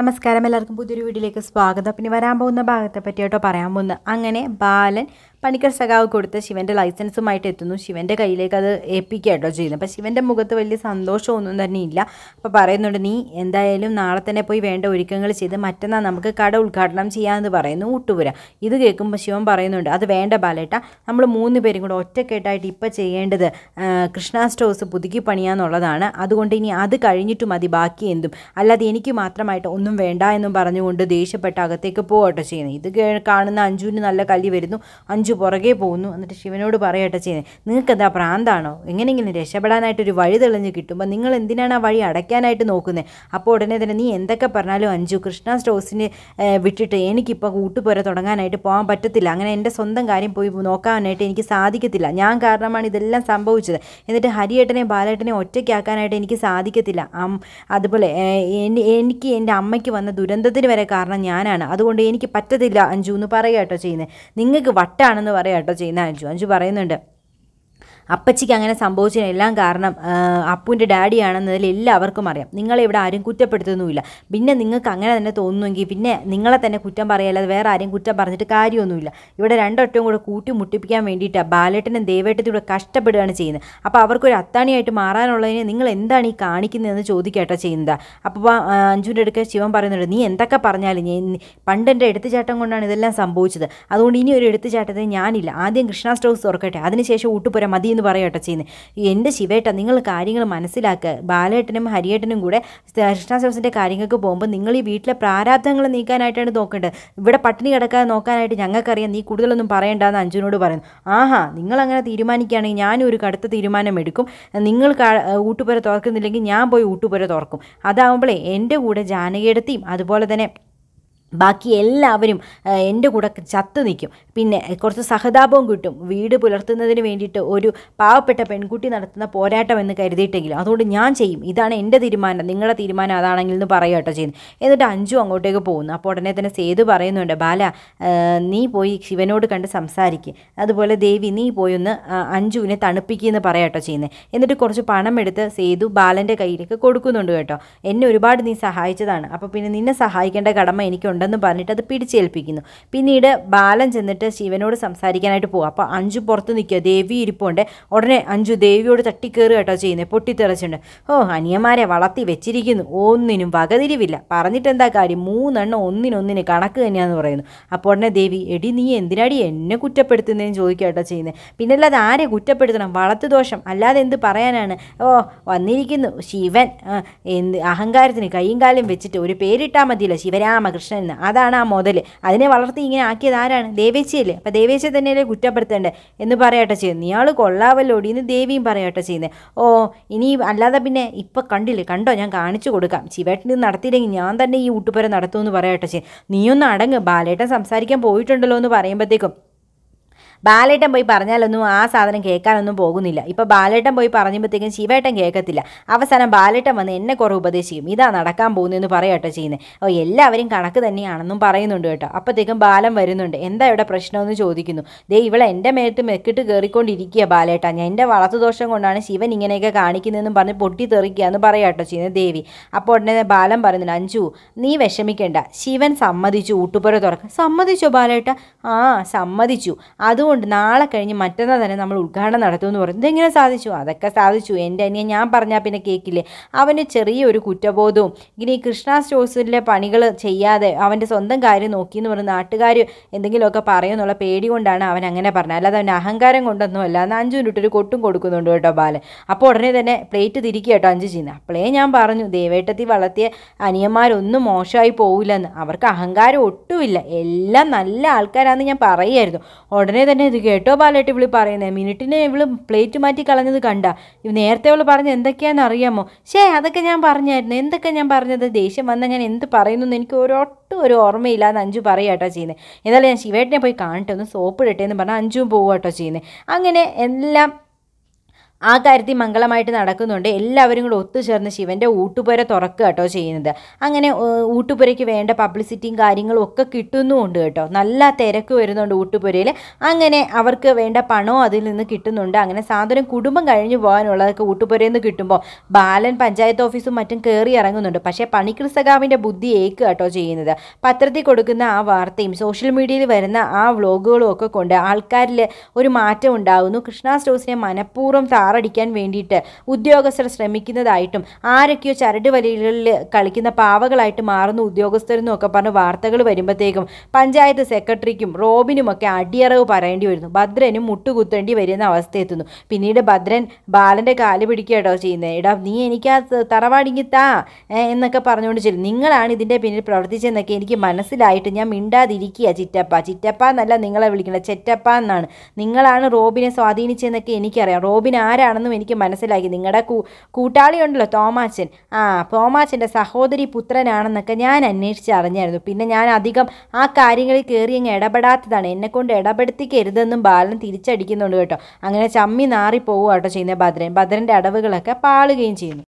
നമസ്കാരം എല്ലാവർക്കും പുതിയൊരു വീഡിയോയിലേക്ക് സ്വാഗതം പിന്നെ വരാൻ പോകുന്ന ഭാഗത്തെ പറ്റിയാട്ടോ പറയാൻ പോകുന്നത് അങ്ങനെ ബാലൻ പണിക്കർ സഖാവ് കൊടുത്ത് ശിവൻ്റെ ലൈസൻസുമായിട്ട് എത്തുന്നു ശിവൻ്റെ കയ്യിലേക്ക് അത് കേട്ടോ ചെയ്യുന്നത് അപ്പം ശിവൻ്റെ മുഖത്ത് വലിയ സന്തോഷമൊന്നും തന്നെ ഇല്ല അപ്പോൾ പറയുന്നുണ്ട് നീ എന്തായാലും നാളെ തന്നെ പോയി വേണ്ട ഒരുക്കങ്ങൾ ചെയ്ത് മറ്റന്നാൾ നമുക്ക് കട ഉദ്ഘാടനം ചെയ്യാമെന്ന് പറയുന്നു ഊട്ടുപുര ഇത് കേൾക്കുമ്പോൾ ശിവൻ പറയുന്നുണ്ട് അത് വേണ്ട ബാലേട്ട നമ്മൾ മൂന്ന് പേരും കൂടെ ഒറ്റക്കെട്ടായിട്ട് ഇപ്പോൾ ചെയ്യേണ്ടത് കൃഷ്ണ സ്റ്റോസ് പുതുക്കി പണിയാന്നുള്ളതാണ് അതുകൊണ്ട് ഇനി അത് കഴിഞ്ഞിട്ട് മതി ബാക്കി എന്തും അല്ലാതെ എനിക്ക് മാത്രമായിട്ട് ഒന്നും വേണ്ട എന്നും പറഞ്ഞുകൊണ്ട് ദേഷ്യപ്പെട്ട് അകത്തേക്ക് പോകട്ടെ ചെയ്യുന്നത് ഇത് കാണുന്ന അഞ്ജുവിന് നല്ല കല്ലി വരുന്നു അഞ്ജു പുറകെ പോകുന്നു എന്നിട്ട് ശിവനോട് പറയട്ടെ ചെയ്യുന്നത് നിങ്ങൾക്കെന്താ പ്രാന്താണോ എങ്ങനെയെങ്കിലും രക്ഷപ്പെടാനായിട്ടൊരു വഴി തെളിഞ്ഞ് കിട്ടുമ്പോൾ നിങ്ങൾ എന്തിനാണ് ആ വഴി അടയ്ക്കാനായിട്ട് നോക്കുന്നത് അപ്പോൾ ഉടനെ തന്നെ നീ എന്തൊക്കെ പറഞ്ഞാലും അഞ്ചു കൃഷ്ണ സ്റ്റോസിനെ വിട്ടിട്ട് എനിക്കിപ്പോൾ കൂട്ടുപോര തുടങ്ങാനായിട്ട് പോകാൻ പറ്റത്തില്ല അങ്ങനെ എൻ്റെ സ്വന്തം കാര്യം പോയി നോക്കാനായിട്ട് എനിക്ക് സാധിക്കത്തില്ല ഞാൻ കാരണമാണ് ഇതെല്ലാം സംഭവിച്ചത് എന്നിട്ട് ഹരിയേട്ടനെ ബാലേട്ടനെ ഒറ്റയ്ക്കാക്കാനായിട്ട് എനിക്ക് സാധിക്കത്തില്ല അതുപോലെ എനിക്ക് എൻ്റെ അമ്മയ്ക്ക് വന്ന ദുരന്തത്തിന് വരെ കാരണം ഞാനാണ് അതുകൊണ്ട് എനിക്ക് പറ്റത്തില്ല അഞ്ചു എന്ന് പറയുക കേട്ടോ ചെയ്യുന്നത് നിങ്ങൾക്ക് വട്ടാണ് എന്ന് പറയാം കേട്ടോ ചെയ്യുന്ന അഞ്ചു അഞ്ചു പറയുന്നുണ്ട് അപ്പച്ചിക്ക് അങ്ങനെ സംഭവിച്ചതിനെല്ലാം കാരണം അപ്പുവിൻ്റെ ഡാഡിയാണെന്നതിൽ എല്ലാവർക്കും അറിയാം നിങ്ങളിവിടെ ആരും കുറ്റപ്പെടുത്തുന്നുമില്ല പിന്നെ നിങ്ങൾക്ക് അങ്ങനെ തന്നെ തോന്നുമെങ്കിൽ പിന്നെ നിങ്ങളെ തന്നെ കുറ്റം പറയാല്ലാതെ വേറെ ആരും കുറ്റം പറഞ്ഞിട്ട് കാര്യമൊന്നുമില്ല ഇവിടെ രണ്ടൊറ്റവും കൂടെ മുട്ടിപ്പിക്കാൻ വേണ്ടിയിട്ടാണ് ബാലേട്ടനും ദേവേട്ടനും ഇവിടെ കഷ്ടപ്പെടുകയാണ് ചെയ്യുന്നത് അപ്പോൾ അവർക്കൊരു അത്താണിയായിട്ട് മാറാനുള്ളതിന് നിങ്ങൾ എന്താണ് ഈ കാണിക്കുന്നതെന്ന് ചോദിക്കട്ടോ ചെയ്യുന്നത് അപ്പോൾ അഞ്ജുവിൻ്റെ അടുക്ക ശിവൻ പറയുന്നുണ്ട് നീ എന്തൊക്കെ പറഞ്ഞാലും പണ്ട് എൻ്റെ എടുത്തുചാട്ടം കൊണ്ടാണ് ഇതെല്ലാം സംഭവിച്ചത് അതുകൊണ്ട് ഇനി ഒരു എടുത്തുചാട്ടത്തെ ഞാനില്ല ആദ്യം കൃഷ്ണ സ്റ്റോക്സ് തുറക്കട്ടെ അതിനുശേഷം ഊട്ടുപുര മതി എന്ന് എന്ന് പറയും കേട്ടോ ചെയ്യുന്നത് എൻ്റെ ശിവേട്ട നിങ്ങൾ കാര്യങ്ങൾ മനസ്സിലാക്കുക ബാലേട്ടനും ഹരിയേട്ടനും കൂടെ കൃഷ്ണ കാര്യങ്ങൾക്ക് പോകുമ്പോൾ നിങ്ങൾ ഈ വീട്ടിലെ പ്രാരാബ്ദങ്ങൾ നീക്കാനായിട്ടാണ് നോക്കേണ്ടത് ഇവിടെ പട്ടിണി കിടക്കാതെ നോക്കാനായിട്ട് ഞങ്ങൾക്കറിയാം നീ കൂടുതലൊന്നും പറയേണ്ടെന്ന് അഞ്ജുനോട് പറയുന്നു ആഹാ നിങ്ങൾ അങ്ങനെ തീരുമാനിക്കുകയാണെങ്കിൽ ഞാനും ഒരു കടുത്ത തീരുമാനം എടുക്കും നിങ്ങൾ ഊട്ടുപുര തുറക്കുന്നില്ലെങ്കിൽ ഞാൻ പോയി ഊട്ടുപുര തുറക്കും അതാവുമ്പോഴേ എൻ്റെ കൂടെ ജാനകിയുടെ അതുപോലെ തന്നെ ബാക്കി എല്ലാവരും എൻ്റെ കൂടെ ചത്തു നിൽക്കും പിന്നെ കുറച്ച് സഹതാപവും കിട്ടും വീട് പുലർത്തുന്നതിന് വേണ്ടിയിട്ട് ഒരു പാവപ്പെട്ട പെൺകുട്ടി നടത്തുന്ന പോരാട്ടം എന്ന് കരുതിയിട്ടെങ്കിലും അതുകൊണ്ട് ഞാൻ ചെയ്യും ഇതാണ് എൻ്റെ തീരുമാനം നിങ്ങളുടെ തീരുമാനം അതാണെങ്കിൽ എന്ന് പറയുക കേട്ടോ ചെയ്യുന്നു എന്നിട്ട് അഞ്ചു അങ്ങോട്ടേക്ക് പോകുന്നു അപ്പോൾ ഉടനെ തന്നെ സേതു പറയുന്നുണ്ട് ബാല നീ പോയി ശിവനോട് കണ്ട് സംസാരിക്കും അതുപോലെ ദേവി നീ പോയി ഒന്ന് അഞ്ജുവിനെ തണുപ്പിക്കുമെന്ന് പറയുക കേട്ടോ ചെയ്യുന്നത് എന്നിട്ട് കുറച്ച് പണം എടുത്ത് സേതു ബാലൻ്റെ കയ്യിലേക്ക് കൊടുക്കുന്നുണ്ട് കേട്ടോ എന്നെ ഒരുപാട് നീ സഹായിച്ചതാണ് അപ്പോൾ പിന്നെ നിന്നെ സഹായിക്കേണ്ട കടമ എനിക്കുണ്ട് ഉണ്ടെന്ന് പറഞ്ഞിട്ട് അത് പിടിച്ചേൽപ്പിക്കുന്നു പിന്നീട് ബാലൻ ചെന്നിട്ട് ശിവനോട് സംസാരിക്കാനായിട്ട് പോകും അപ്പോൾ അഞ്ചു പുറത്ത് നിൽക്കുക ദേവി ഇരിപ്പുണ്ട് ഉടനെ അഞ്ചു ദേവിയോട് തട്ടിക്കയറുക കേട്ടോ ചെയ്യുന്നത് പൊട്ടിത്തെറിച്ചുണ്ട് ഓ അനിയന്മാരെ വളർത്തി വെച്ചിരിക്കുന്നു ഒന്നിനും വകതിരിവില്ല പറഞ്ഞിട്ട് എന്താ കാര്യം മൂന്നെണ്ണം ഒന്നിനൊന്നിന് കണക്ക് തന്നെയാണെന്ന് പറയുന്നു അപ്പോൾ ഉടനെ ദേവി എടി നീ എന്തിനാടി എന്നെ കുറ്റപ്പെടുത്തുന്നതെന്ന് ചോദിക്കുക കേട്ടോ ചെയ്യുന്നത് പിന്നെ അല്ലാതെ ആരെ കുറ്റപ്പെടുത്തണം വളർത്തു ദോഷം അല്ലാതെ എന്ത് പറയാനാണ് ഓ വന്നിരിക്കുന്നു ശിവൻ എന്ത് അഹങ്കാരത്തിന് കൈയും കാലും വെച്ചിട്ട് ഒരു പേരിട്ടാൽ മതിയല്ലോ ശിവരാമകൃഷ്ണൻ എന്ന് അതാണ് ആ മുതൽ അതിനെ വളർത്തി ഇങ്ങനെ ആക്കിയത് ആരാണ് ദേവേച്ചിയല്ലേ അപ്പോൾ ദേവേച്ചിയെ തന്നെയല്ലേ കുറ്റപ്പെടുത്തേണ്ടത് എന്ന് പറയട്ടെ ചെയ്യുന്നത് ഇയാൾ കൊള്ളാവല്ലോടി എന്ന് ദേവിയും പറയട്ടെ ചെയ്യുന്നത് ഓ ഇനി അല്ലാതെ പിന്നെ ഇപ്പം കണ്ടില്ലേ കണ്ടോ ഞാൻ കാണിച്ചു കൊടുക്കാം ശിവേട്ടൻ നടത്തിയില്ലെങ്കിൽ ഞാൻ തന്നെ ഈ ഊട്ടുപുര നടത്തുമെന്ന് പറയട്ടെ ചെയ്യും നീയൊന്ന് അടങ്ങ് ബാലേട്ടൻ സംസാരിക്കാൻ പോയിട്ടുണ്ടല്ലോ എന്ന് പറയുമ്പോഴത്തേക്കും ബാലേട്ടൻ പോയി പറഞ്ഞാലൊന്നും ആ സാധനം കേൾക്കാനൊന്നും പോകുന്നില്ല ഇപ്പോൾ ബാലേട്ടൻ പോയി പറഞ്ഞപ്പോഴത്തേക്കും ശിവേട്ടൻ കേൾക്കത്തില്ല അവസാനം ബാലേട്ടൻ വന്ന് എന്നെ കുറേ ഉപദേശിക്കും ഇതാ നടക്കാൻ പോകുന്നതെന്ന് പറയട്ടോ ചെയ്യുന്നത് അപ്പോൾ എല്ലാവരും കണക്ക് തന്നെയാണെന്നും പറയുന്നുണ്ട് കേട്ടോ അപ്പോഴത്തേക്കും ബാലം വരുന്നുണ്ട് എന്താ ഇവിടെ പ്രശ്നമെന്ന് ചോദിക്കുന്നു ദേ ഇവളെ എൻ്റെ മേത്ത് മെക്കിട്ട് കയറിക്കൊണ്ടിരിക്കുക ബാലേട്ട ഞാൻ എൻ്റെ വളർത്തുദോഷം കൊണ്ടാണ് ശിവൻ ഇങ്ങനെയൊക്കെ കാണിക്കുന്നതെന്നും പറഞ്ഞ് പൊട്ടി തെറിക്കുക എന്ന് പറയാട്ടോ ചെയ്യുന്നത് ദേവി അപ്പോൾ ഉടനെ ബാലം പറയുന്നുണ്ട് അഞ്ചു നീ വിഷമിക്കേണ്ട ശിവൻ സമ്മതിച്ചു ഊട്ടുപുര തുറക്കാൻ സമ്മതിച്ചോ ബാലേട്ട ആ സമ്മതിച്ചു അതുകൊണ്ട് അതുകൊണ്ട് നാളെ കഴിഞ്ഞ് മറ്റന്നാൾ തന്നെ നമ്മൾ ഉദ്ഘാടനം നടത്തുമെന്ന് പറഞ്ഞു ഇതെങ്ങനെ സാധിച്ചു അതൊക്കെ സാധിച്ചു എൻ്റെ അനിയൻ ഞാൻ പറഞ്ഞാൽ പിന്നെ കേൾക്കില്ലേ അവന് ചെറിയൊരു കുറ്റബോധവും ഇങ്ങനെ ഈ കൃഷ്ണ സ്റ്റോഴ്സിലെ പണികൾ ചെയ്യാതെ അവൻ്റെ സ്വന്തം കാര്യം നോക്കി എന്ന് പറഞ്ഞ് നാട്ടുകാർ എന്തെങ്കിലുമൊക്കെ പറയുമെന്നുള്ള പേടി കൊണ്ടാണ് അവൻ അങ്ങനെ പറഞ്ഞത് അല്ലാതെ അവൻ അഹങ്കാരം കൊണ്ടൊന്നുമല്ല അന്ന് അഞ്ചു മിനിറ്റ് ഒരു കൊട്ടും കൊടുക്കുന്നുണ്ട് കേട്ടോ ബാലൻ അപ്പോൾ ഉടനെ തന്നെ പ്ലേറ്റ് തിരിക്കുക കേട്ടോ അഞ്ചു ചെയ്യുന്നത് അപ്പോഴേ ഞാൻ പറഞ്ഞു ദേവേട്ടത്തി വളർത്തിയ അനിയന്മാരൊന്നും മോശമായി പോകില്ലെന്ന് അവർക്ക് അഹങ്കാരം ഒട്ടുമില്ല എല്ലാം നല്ല ആൾക്കാരാണെന്ന് ഞാൻ പറയുമായിരുന്നു ഉടനെ തന്നെ പിന്നെ ഇത് കേട്ടോ ബാലേട്ട് ഇവള് പറയുന്നത് മിനിറ്റിനെ ഇവള് പ്ലേറ്റ് മാറ്റി കളഞ്ഞത് കണ്ട നേരത്തെ അവൾ പറഞ്ഞത് എന്തൊക്കെയാണെന്ന് അറിയാമോ ഷേ അതൊക്കെ ഞാൻ പറഞ്ഞായിരുന്നു എന്തൊക്കെ ഞാൻ പറഞ്ഞത് ദേഷ്യം വന്നാൽ ഞാൻ എന്ത് പറയുന്നു എനിക്ക് ഒരൊട്ടും ഒരു ഓർമ്മയില്ല എന്ന് അഞ്ചു പറയാട്ടോ ചെയ്യുന്നത് എന്നാലും ഞാൻ ശിവേട്ടനെ പോയി കാണട്ടെ ഒന്ന് സോപ്പിടട്ടെ എന്ന് പറഞ്ഞാൽ അഞ്ചും പോവാട്ടോ ചെയ്യുന്നത് അങ്ങനെ എല്ലാം ആ കാര്യത്തിൽ മംഗളമായിട്ട് നടക്കുന്നുണ്ട് എല്ലാവരും കൂടെ ഒത്തുചേർന്ന് ശിവൻ്റെ ഊട്ടുപുര തുറക്കുക കേട്ടോ ചെയ്യുന്നത് അങ്ങനെ ഊട്ടുപുരയ്ക്ക് വേണ്ട പബ്ലിസിറ്റിയും കാര്യങ്ങളും ഒക്കെ കിട്ടുന്നുമുണ്ട് കേട്ടോ നല്ല തിരക്ക് വരുന്നുണ്ട് ഊട്ടുപുരയിൽ അങ്ങനെ അവർക്ക് വേണ്ട പണവും അതിൽ നിന്ന് കിട്ടുന്നുണ്ട് അങ്ങനെ സാധനം കുടുംബം കഴിഞ്ഞു പോകാനുള്ളതൊക്കെ ഊട്ടുപുരയിൽ നിന്ന് കിട്ടുമ്പോൾ ബാലൻ പഞ്ചായത്ത് ഓഫീസും മറ്റും കയറി ഇറങ്ങുന്നുണ്ട് പക്ഷേ പണിക്കൽ സഖാവിൻ്റെ ബുദ്ധി ഏക്ക് കേട്ടോ ചെയ്യുന്നത് പത്രത്തിൽ കൊടുക്കുന്ന ആ വാർത്തയും സോഷ്യൽ മീഡിയയിൽ വരുന്ന ആ വ്ളോഗുകളും ഒക്കെ കൊണ്ട് ആൾക്കാരിൽ ഒരു മാറ്റം ഉണ്ടാകുന്നു കൃഷ്ണ സ്റ്റോസിനെ മനഃപൂർവ്വം താ ചാറടിക്കാൻ വേണ്ടിയിട്ട് ഉദ്യോഗസ്ഥർ ശ്രമിക്കുന്നതായിട്ടും ആരൊക്കെയോ ചരട് വലികളിൽ കളിക്കുന്ന പാവകളായിട്ട് മാറുന്ന ഉദ്യോഗസ്ഥരെന്നും ഒക്കെ പറഞ്ഞ് വാർത്തകൾ വരുമ്പോഴത്തേക്കും പഞ്ചായത്ത് സെക്രട്ടറിക്കും റോബിനുമൊക്കെ അടിയറവ് പറയേണ്ടി വരുന്നു ഭദ്രനും മുട്ടുകുത്തേണ്ടി വരുന്ന അവസ്ഥ എത്തുന്നു പിന്നീട് ഭദ്രൻ ബാലൻ്റെ കാല് പിടിക്കുകയാട്ടോ ചെയ്യുന്നത് എടാ നീ എനിക്ക് ആ തറവാടിങ്ങി താ എന്നൊക്കെ പറഞ്ഞുകൊണ്ട് ചെല്ലും നിങ്ങളാണ് ഇതിൻ്റെ പിന്നിൽ പ്രവർത്തിച്ചതെന്നൊക്കെ എനിക്ക് മനസ്സിലായിട്ട് ഞാൻ മിണ്ടാതിരിക്കുക ചിറ്റപ്പ ചിറ്റപ്പ എന്നല്ല നിങ്ങളെ വിളിക്കുന്നത് ചെറ്റപ്പ എന്നാണ് നിങ്ങളാണ് റോബിനെ സ്വാധീനിച്ചതെന്നൊക്കെ എനിക്കറിയാം റോബിൻ ആരാണ് ആരാണെന്നും എനിക്ക് മനസ്സിലാക്കി നിങ്ങളുടെ കൂട്ടാളിയുണ്ടല്ലോ തോമാച്ചൻ ആ തോമാച്ചൻ്റെ സഹോദരി പുത്രനാണെന്നൊക്കെ ഞാൻ അന്വേഷിച്ച് അറിഞ്ഞായിരുന്നു പിന്നെ ഞാൻ അധികം ആ കാര്യങ്ങളിൽ കയറി അങ്ങ് ഇടപെടാത്തതാണ് കൊണ്ട് ഇടപെടുത്തിക്കരുതെന്നും ബാലൻ തിരിച്ചടിക്കുന്നുണ്ട് കേട്ടോ അങ്ങനെ ചമ്മി നാറിപ്പോവുക കേട്ടോ ചെയ്യുന്ന ഭദ്രൻ ഭദ്രൻ്റെ അടവുകളൊക്കെ പാളുകയും ചെയ്യുന്നു